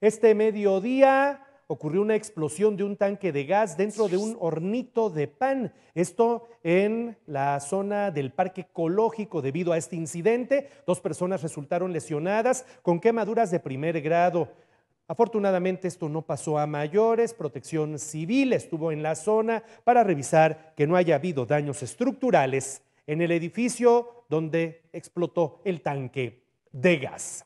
Este mediodía ocurrió una explosión de un tanque de gas dentro de un hornito de pan. Esto en la zona del parque ecológico. Debido a este incidente, dos personas resultaron lesionadas con quemaduras de primer grado. Afortunadamente esto no pasó a mayores, protección civil estuvo en la zona para revisar que no haya habido daños estructurales en el edificio donde explotó el tanque de gas.